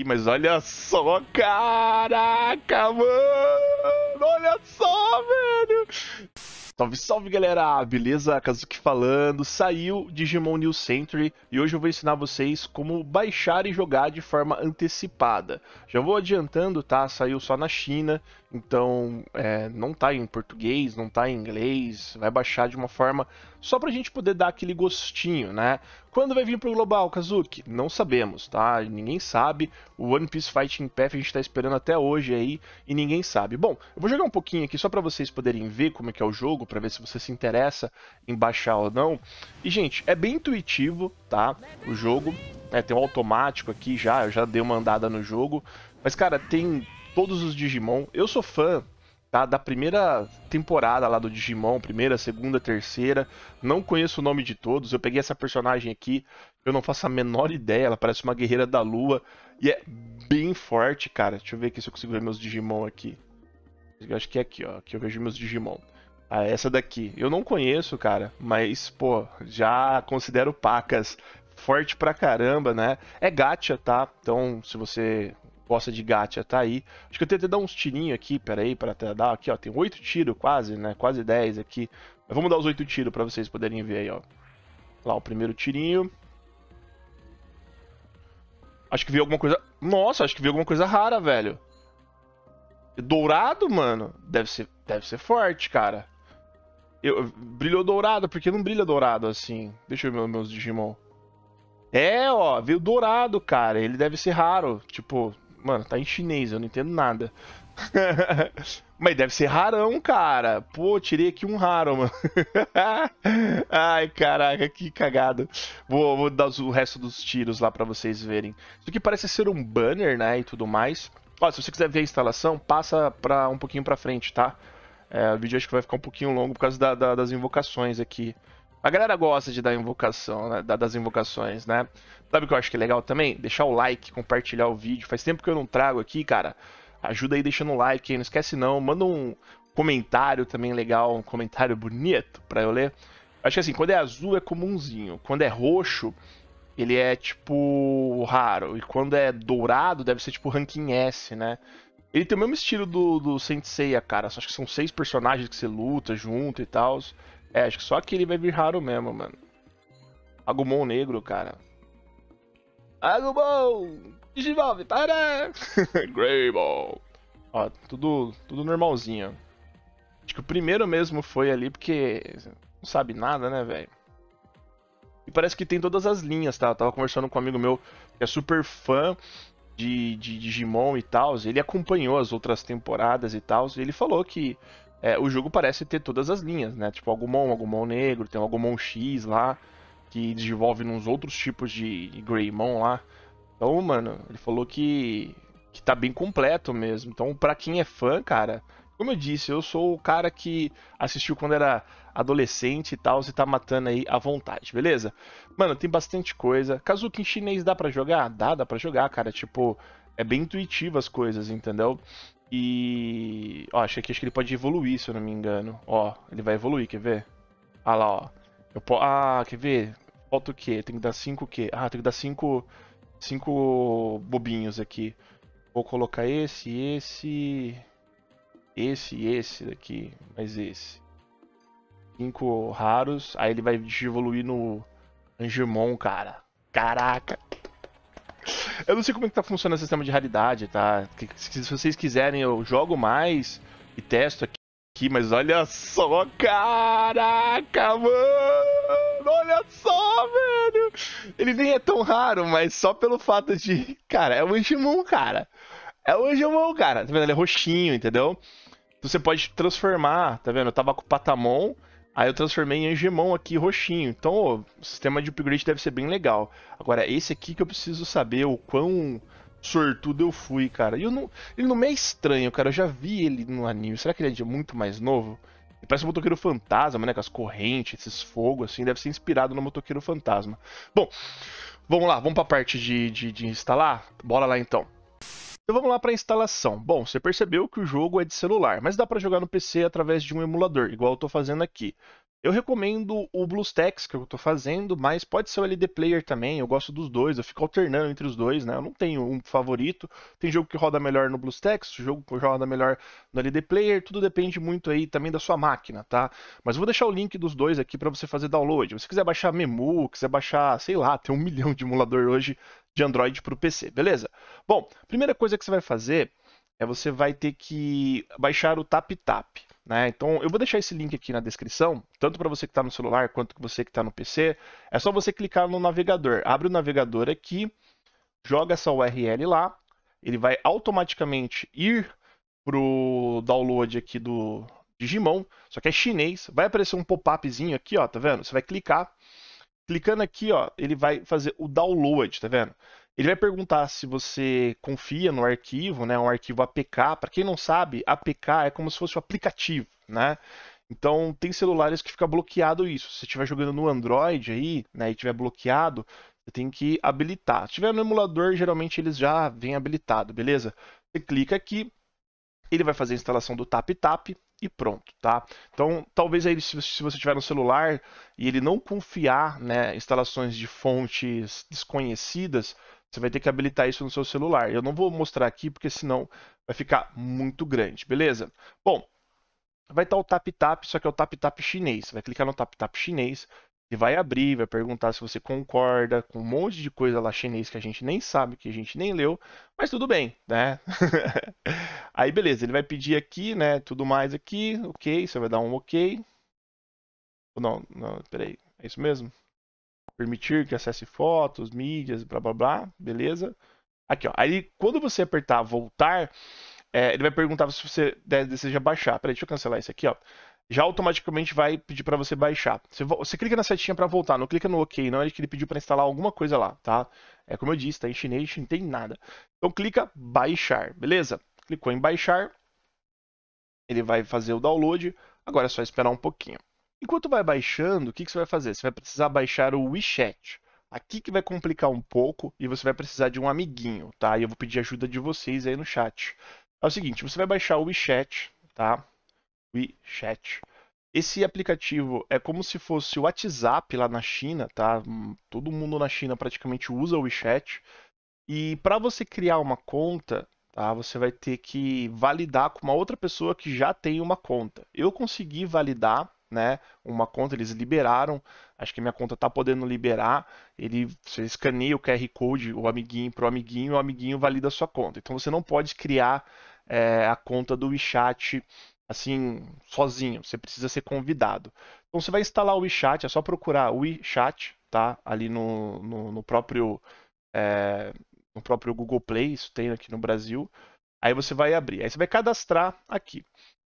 aqui, mas olha só, caraca, mano! Olha só, velho! Salve, salve galera! Beleza? Kazuki falando. Saiu Digimon New Century e hoje eu vou ensinar vocês como baixar e jogar de forma antecipada. Já vou adiantando, tá? Saiu só na China então, é, não tá em português, não tá em inglês, vai baixar de uma forma só pra gente poder dar aquele gostinho, né? Quando vai vir pro global, Kazuki? Não sabemos, tá? Ninguém sabe. O One Piece Fighting Path a gente tá esperando até hoje aí e ninguém sabe. Bom, eu vou jogar um pouquinho aqui só para vocês poderem ver como é que é o jogo, para ver se você se interessa em baixar ou não. E, gente, é bem intuitivo, tá? O jogo. É, tem um automático aqui já, eu já dei uma andada no jogo. Mas, cara, tem todos os Digimon. Eu sou fã tá, da primeira temporada lá do Digimon, primeira, segunda, terceira. Não conheço o nome de todos. Eu peguei essa personagem aqui, eu não faço a menor ideia. Ela parece uma guerreira da lua e é bem forte, cara. Deixa eu ver aqui se eu consigo ver meus Digimon aqui. Eu acho que é aqui, ó, que eu vejo meus Digimon. Ah, essa daqui. Eu não conheço, cara, mas, pô, já considero pacas forte pra caramba, né? É gacha, tá? Então, se você gosta de gacha tá aí. Acho que eu tentei dar uns tirinhos aqui, peraí, para até dar aqui, ó, tem oito tiros quase, né, quase dez aqui. Mas vamos dar os oito tiros para vocês poderem ver aí, ó. Lá, o primeiro tirinho. Acho que vi alguma coisa... Nossa, acho que vi alguma coisa rara, velho. Dourado, mano? Deve ser, deve ser forte, cara. Eu, brilhou dourado, porque não brilha dourado assim. Deixa eu ver meus Digimon. É, ó, veio dourado, cara. Ele deve ser raro. Tipo, Mano, tá em chinês, eu não entendo nada. Mas deve ser rarão, cara. Pô, tirei aqui um raro, mano. Ai, caraca, que cagado. Vou, vou dar o resto dos tiros lá para vocês verem. Isso aqui parece ser um banner, né, e tudo mais. Ó, se você quiser ver a instalação, passa pra, um pouquinho pra frente, tá? É, o vídeo acho que vai ficar um pouquinho longo por causa da, da, das invocações aqui. A galera gosta de dar invocação, né? das invocações, né? Sabe o que eu acho que é legal também? Deixar o like, compartilhar o vídeo. Faz tempo que eu não trago aqui, cara. Ajuda aí deixando o like, não esquece não. Manda um comentário também legal, um comentário bonito pra eu ler. Acho que assim, quando é azul é comumzinho. Quando é roxo, ele é tipo raro. E quando é dourado, deve ser tipo ranking S, né? Ele tem o mesmo estilo do, do Saint Seiya, cara. Só acho que são seis personagens que você luta junto e tal. É, acho que só aquele vai vir raro mesmo, mano. Agumon negro, cara. Agumon! Desenvolve, para! Greyball! Ó, tudo, tudo normalzinho. Acho que o primeiro mesmo foi ali, porque não sabe nada, né, velho? E parece que tem todas as linhas, tá? Eu tava conversando com um amigo meu que é super fã de, de Digimon e tal. Ele acompanhou as outras temporadas e tal. E ele falou que é, o jogo parece ter todas as linhas, né? Tipo, Agumon, Agumon negro, tem o Agumon X lá, que desenvolve uns outros tipos de Greymon lá. Então, mano, ele falou que, que tá bem completo mesmo. Então, pra quem é fã, cara, como eu disse, eu sou o cara que assistiu quando era adolescente e tal, você tá matando aí à vontade, beleza? Mano, tem bastante coisa. Kazuki em chinês dá para jogar? Dá, dá pra jogar, cara. Tipo, é bem intuitivo as coisas, entendeu? E. Ó, acho que, acho que ele pode evoluir, se eu não me engano. Ó, ele vai evoluir, quer ver? Ah lá, ó. Eu po... Ah, quer ver? Falta o quê? Tem que dar 5 o quê? Ah, tem que dar 5. 5 bobinhos aqui. Vou colocar esse, esse. Esse e esse daqui. Mais esse. 5 raros. Aí ele vai evoluir no Angemon, cara. Caraca! Eu não sei como é que tá funcionando o sistema de raridade, tá? Se vocês quiserem, eu jogo mais e testo aqui mas olha só, caraca, mano! Olha só, velho! Ele nem é tão raro, mas só pelo fato de. Cara, é o Angemon, cara. É o Angemon, cara. Tá vendo? Ele é roxinho, entendeu? Então você pode transformar, tá vendo? Eu tava com o Patamon. Aí eu transformei em Angemon aqui roxinho. Então ó, o sistema de upgrade deve ser bem legal. Agora, esse aqui que eu preciso saber o quão sortudo eu fui, cara. E eu não, ele não me é estranho, cara. Eu já vi ele no anime. Será que ele é de muito mais novo? Ele parece um motoqueiro fantasma, né? Com as correntes, esses fogos, assim. Deve ser inspirado no motoqueiro fantasma. Bom, vamos lá. Vamos para a parte de, de, de instalar? Bora lá então. Então vamos lá para a instalação. Bom, você percebeu que o jogo é de celular, mas dá para jogar no PC através de um emulador, igual eu estou fazendo aqui. Eu recomendo o BluesTacks que eu estou fazendo, mas pode ser o LD Player também. Eu gosto dos dois, eu fico alternando entre os dois, né? Eu não tenho um favorito. Tem jogo que roda melhor no BluesTacks, jogo que roda melhor no LD Player. Tudo depende muito aí também da sua máquina, tá? Mas eu vou deixar o link dos dois aqui para você fazer download. Se você quiser baixar Memu, quiser baixar, sei lá, tem um milhão de emulador hoje de Android para o PC, beleza? Bom, primeira coisa que você vai fazer é você vai ter que baixar o TapTap. -tap. Né? Então eu vou deixar esse link aqui na descrição, tanto para você que está no celular quanto para você que está no PC. É só você clicar no navegador, abre o navegador aqui, joga essa URL lá, ele vai automaticamente ir pro download aqui do Digimon, só que é chinês, vai aparecer um pop-upzinho aqui, ó, tá vendo? Você vai clicar, clicando aqui, ó, ele vai fazer o download, tá vendo? Ele vai perguntar se você confia no arquivo, né, um arquivo APK. Para quem não sabe, APK é como se fosse o um aplicativo, né? Então tem celulares que fica bloqueado isso. Se você estiver jogando no Android aí, né, e tiver bloqueado, você tem que habilitar. Se tiver no emulador, geralmente eles já vêm habilitado, beleza? Você clica aqui, ele vai fazer a instalação do tap tap e pronto, tá? Então, talvez aí se você tiver no celular e ele não confiar, né, instalações de fontes desconhecidas, você vai ter que habilitar isso no seu celular. Eu não vou mostrar aqui porque senão vai ficar muito grande, beleza? Bom, vai estar o tap tap, só que é o tap tap chinês. Você vai clicar no tap tap chinês e vai abrir, vai perguntar se você concorda com um monte de coisa lá chinês que a gente nem sabe, que a gente nem leu, mas tudo bem, né? Aí beleza, ele vai pedir aqui, né, tudo mais aqui, OK, você vai dar um OK. não, não, peraí. É isso mesmo? permitir que acesse fotos, mídias, blá blá blá, beleza? Aqui, ó. Aí quando você apertar voltar, é, ele vai perguntar se você deseja baixar. Peraí, deixa eu cancelar isso aqui, ó. Já automaticamente vai pedir para você baixar. Você, você, clica na setinha para voltar, não clica no OK, não é que ele pediu para instalar alguma coisa lá, tá? É como eu disse, tá em chinês, não tem nada. Então clica baixar, beleza? Clicou em baixar, ele vai fazer o download. Agora é só esperar um pouquinho. Enquanto vai baixando, o que, que você vai fazer? Você vai precisar baixar o WeChat. Aqui que vai complicar um pouco e você vai precisar de um amiguinho, tá? E eu vou pedir ajuda de vocês aí no chat. É o seguinte, você vai baixar o WeChat, tá? WeChat. Esse aplicativo é como se fosse o WhatsApp lá na China, tá? Todo mundo na China praticamente usa o WeChat. E para você criar uma conta, tá? Você vai ter que validar com uma outra pessoa que já tem uma conta. Eu consegui validar né? Uma conta eles liberaram, acho que minha conta está podendo liberar. Ele você escaneia o QR code, o amiguinho pro amiguinho, o amiguinho valida a sua conta. Então você não pode criar é, a conta do WeChat assim sozinho. Você precisa ser convidado. Então você vai instalar o WeChat, é só procurar o WeChat, tá? Ali no, no, no próprio é, no próprio Google Play, isso tem aqui no Brasil. Aí você vai abrir. Aí você vai cadastrar aqui.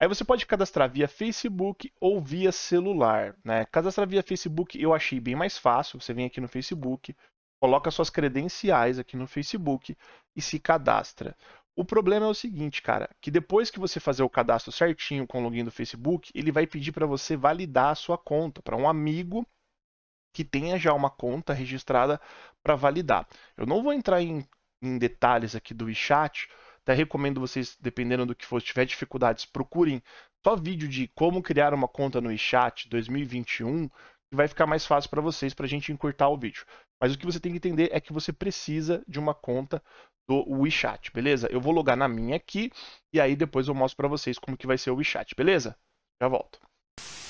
Aí você pode cadastrar via Facebook ou via celular. Né? Cadastrar via Facebook eu achei bem mais fácil. Você vem aqui no Facebook, coloca suas credenciais aqui no Facebook e se cadastra. O problema é o seguinte, cara, que depois que você fazer o cadastro certinho com o login do Facebook, ele vai pedir para você validar a sua conta para um amigo que tenha já uma conta registrada para validar. Eu não vou entrar em, em detalhes aqui do WeChat, até recomendo vocês, dependendo do que for, se tiver dificuldades, procurem só vídeo de como criar uma conta no eChat 2021, que vai ficar mais fácil para vocês, para a gente encurtar o vídeo. Mas o que você tem que entender é que você precisa de uma conta do WeChat, beleza? Eu vou logar na minha aqui e aí depois eu mostro para vocês como que vai ser o WeChat, beleza? Já volto.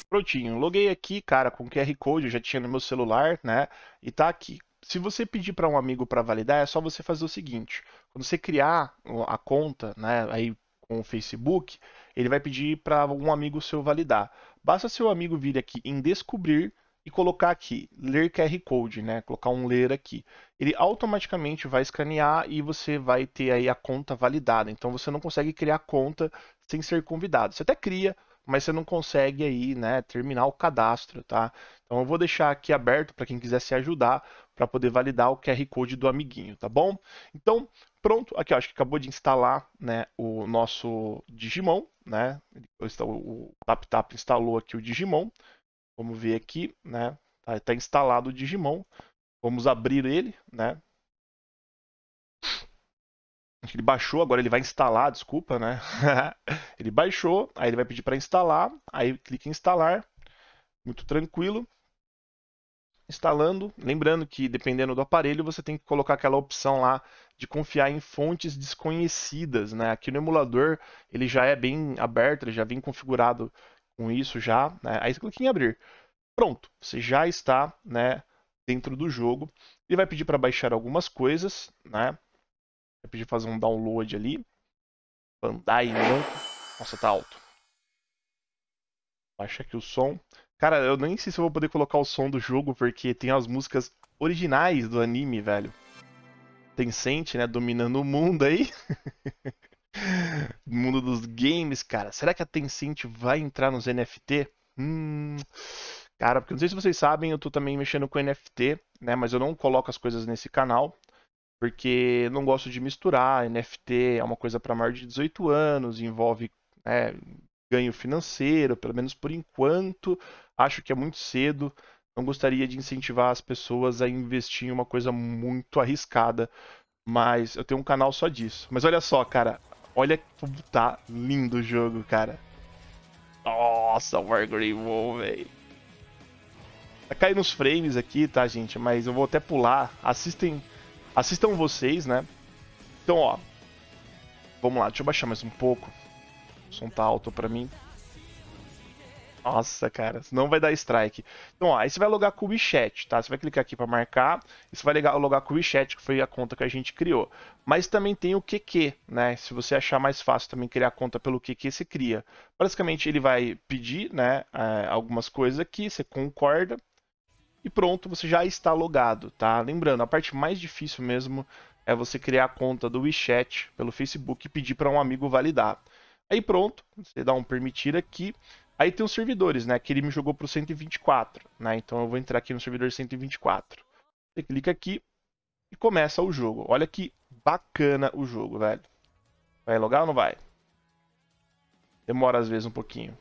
Prontinho, loguei aqui, cara, com QR Code, eu já tinha no meu celular, né? E tá aqui. Se você pedir para um amigo para validar, é só você fazer o seguinte. Quando você criar a conta, né, aí com o Facebook, ele vai pedir para um amigo seu validar. Basta seu amigo vir aqui em descobrir e colocar aqui ler QR Code, né? Colocar um ler aqui. Ele automaticamente vai escanear e você vai ter aí a conta validada. Então você não consegue criar conta sem ser convidado. Você até cria, mas você não consegue aí, né, terminar o cadastro, tá? Então eu vou deixar aqui aberto para quem quiser se ajudar para poder validar o QR Code do amiguinho, tá bom? Então, Pronto, aqui ó, acho que acabou de instalar né, o nosso Digimon, né? Tá o TapTap instalou aqui o Digimon. Vamos ver aqui, né? Está tá instalado o Digimon. Vamos abrir ele, né? Ele baixou, agora ele vai instalar, desculpa, né? ele baixou, aí ele vai pedir para instalar, aí clica em instalar, muito tranquilo. Instalando, lembrando que dependendo do aparelho, você tem que colocar aquela opção lá de confiar em fontes desconhecidas, né? Aqui no emulador ele já é bem aberto, ele já vem configurado com isso já, né? Aí você clica em abrir. Pronto, você já está, né, dentro do jogo. Ele vai pedir para baixar algumas coisas, né? Vai pedir fazer um download ali. Bandai não. Nossa, tá alto. Baixa aqui o som. Cara, eu nem sei se eu vou poder colocar o som do jogo porque tem as músicas originais do anime, velho. Tencent, né, dominando o mundo aí. mundo dos games, cara. Será que a Tencent vai entrar nos NFT? Hum, cara, porque não sei se vocês sabem, eu tô também mexendo com NFT, né, mas eu não coloco as coisas nesse canal, porque não gosto de misturar. NFT é uma coisa para maior de 18 anos, envolve né, ganho financeiro, pelo menos por enquanto. Acho que é muito cedo não gostaria de incentivar as pessoas a investir em uma coisa muito arriscada, mas eu tenho um canal só disso. Mas olha só, cara, olha como tá lindo o jogo, cara. Nossa, o War Grimmon, velho. Tá caindo uns frames aqui, tá, gente? Mas eu vou até pular. Assistem, assistam vocês, né? Então, ó. Vamos lá, deixa eu baixar mais um pouco. O som tá alto pra mim. Nossa, cara, não vai dar strike. Então, ó, aí você vai logar com o WeChat, tá? Você vai clicar aqui para marcar, e você vai logar com o WeChat, que foi a conta que a gente criou. Mas também tem o QQ, né? Se você achar mais fácil também criar a conta pelo QQ, você cria. Basicamente, ele vai pedir, né, é, algumas coisas aqui, você concorda, e pronto, você já está logado, tá? Lembrando, a parte mais difícil mesmo é você criar a conta do WeChat pelo Facebook e pedir para um amigo validar. Aí pronto, você dá um permitir aqui Aí tem os servidores, né? Que ele me jogou pro 124, né? Então eu vou entrar aqui no servidor 124. Você clica aqui e começa o jogo. Olha que bacana o jogo, velho. Vai logar ou não vai? Demora às vezes um pouquinho.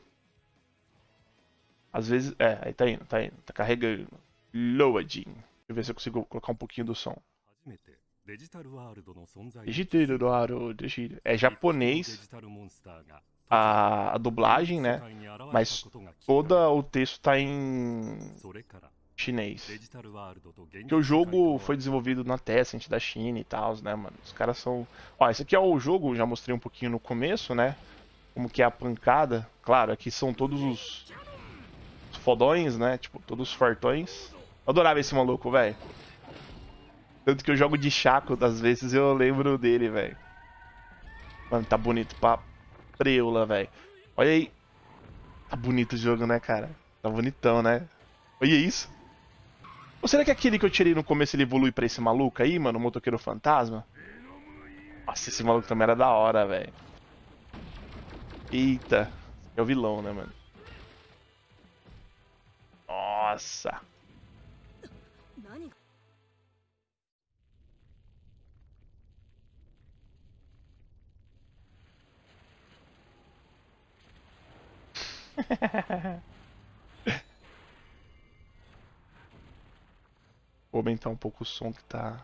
Às vezes. É, aí tá indo, tá indo. Tá carregando. Loading. Deixa eu ver se eu consigo colocar um pouquinho do som. Digital World, É japonês a, a dublagem, né? Mas todo o texto está em chinês. Que o jogo foi desenvolvido na Tencent é da China e tal, né, mano? Os caras são. Ó, esse aqui é o jogo, já mostrei um pouquinho no começo, né? Como que é a pancada. Claro, aqui são todos os, os fodões, né? Tipo, todos os fartões. Eu adorava esse maluco, velho. Tanto que eu jogo de Chaco, às vezes eu lembro dele, velho. Mano, tá bonito pra preula, velho. Olha aí. Tá bonito o jogo, né, cara? Tá bonitão, né? Olha isso. Ou será que aquele que eu tirei no começo ele evolui pra esse maluco aí, mano? O motoqueiro fantasma? Nossa, esse maluco também era da hora, velho. Eita. É o vilão, né, mano? Nossa. Vou aumentar um pouco o som que tá.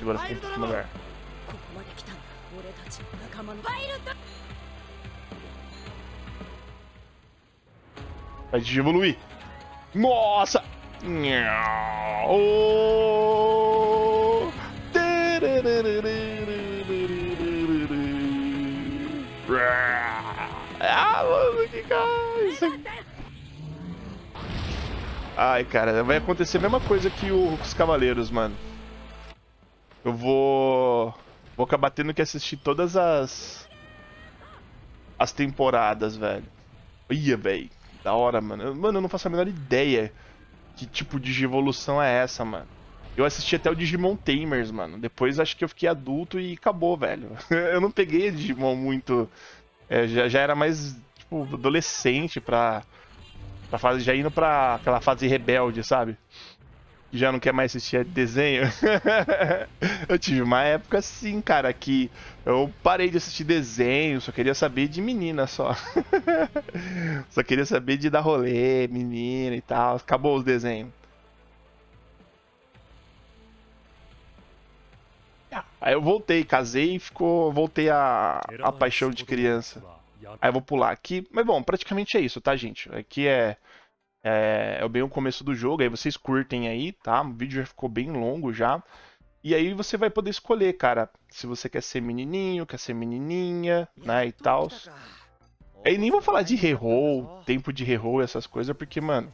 Agora ficou um lugar. Vai evoluir. Nossa! Oh! mano, que cara. Ai, cara, vai acontecer a mesma coisa que o, com os cavaleiros, mano. Eu vou... Vou acabar tendo que assistir todas as... As temporadas, velho. Ia, velho. Da hora, mano. mano, eu não faço a menor ideia que tipo de evolução é essa, mano. Eu assisti até o Digimon Tamers, mano. Depois acho que eu fiquei adulto e acabou, velho. eu não peguei Digimon muito... É, já, já era mais tipo, adolescente pra. pra fase, já indo pra aquela fase rebelde, sabe? Já não quer mais assistir desenho. eu tive uma época assim, cara, que eu parei de assistir desenho, só queria saber de menina só. só queria saber de dar rolê, menina e tal. Acabou os desenhos. Ah, aí eu voltei, casei e ficou. Voltei a, a paixão de criança. Aí eu vou pular aqui. Mas bom, praticamente é isso, tá, gente? Aqui é, é, é bem o começo do jogo. Aí vocês curtem aí, tá? O vídeo já ficou bem longo já. E aí você vai poder escolher, cara, se você quer ser menininho, quer ser menininha, né, e tal. Aí nem vou falar de reroll, tempo de reroll, essas coisas, porque, mano...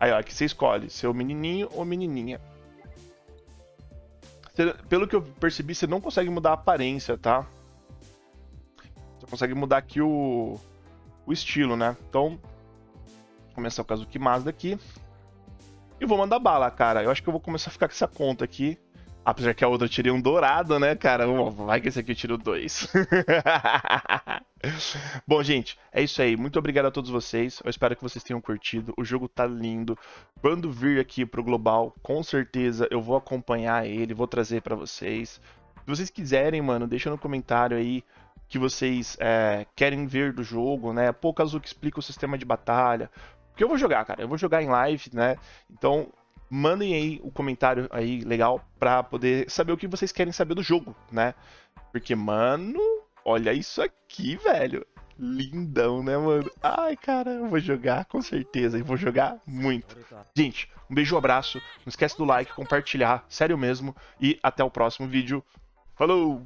Aí, ó, aqui você escolhe, seu menininho ou menininha. pelo que eu percebi, você não consegue mudar a aparência, tá? consegue mudar aqui o, o estilo, né? Então, vou começar o que Mazda aqui. E vou mandar bala, cara. Eu acho que eu vou começar a ficar com essa conta aqui. Apesar que a outra eu tirei um dourado, né, cara? Vai que esse aqui eu tiro dois. Bom, gente, é isso aí. Muito obrigado a todos vocês. Eu espero que vocês tenham curtido. O jogo tá lindo. Quando vir aqui pro Global, com certeza eu vou acompanhar ele, vou trazer para vocês. Se vocês quiserem, mano, deixa no comentário aí que vocês é, querem ver do jogo, né? Pô, que explica o sistema de batalha. Porque eu vou jogar, cara. Eu vou jogar em live, né? Então, mandem aí o um comentário aí legal pra poder saber o que vocês querem saber do jogo, né? Porque, mano, olha isso aqui, velho. Lindão, né, mano? Ai, cara, eu vou jogar com certeza e vou jogar muito. Gente, um beijo, um abraço. Não esquece do like, compartilhar, sério mesmo. E até o próximo vídeo. Falou!